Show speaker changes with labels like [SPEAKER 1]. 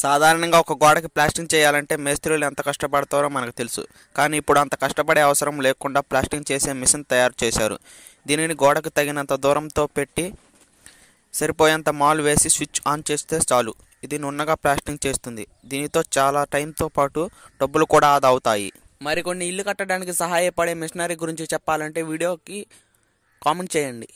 [SPEAKER 1] సాధారణంగా ఒక గోడకి ప్లాస్టింగ్ చేయాలంటే మేస్త్రీలు ఎంత కష్టపడతారో మనకు తెలుసు కానీ ఇప్పుడు అంత కష్టపడే అవసరం లేకుండా ప్లాస్టింగ్ చేసే మిషన్ తయారు చేశారు దీనిని గోడకు తగినంత దూరంతో పెట్టి సరిపోయేంత మాల్ వేసి స్విచ్ ఆన్ చేస్తే చాలు ఇది నున్నగా ప్లాస్టింగ్ చేస్తుంది దీనితో చాలా టైంతో పాటు డబ్బులు కూడా ఆదా అవుతాయి
[SPEAKER 2] మరికొన్ని ఇల్లు కట్టడానికి సహాయపడే మిషనరీ గురించి చెప్పాలంటే వీడియోకి కామెంట్ చేయండి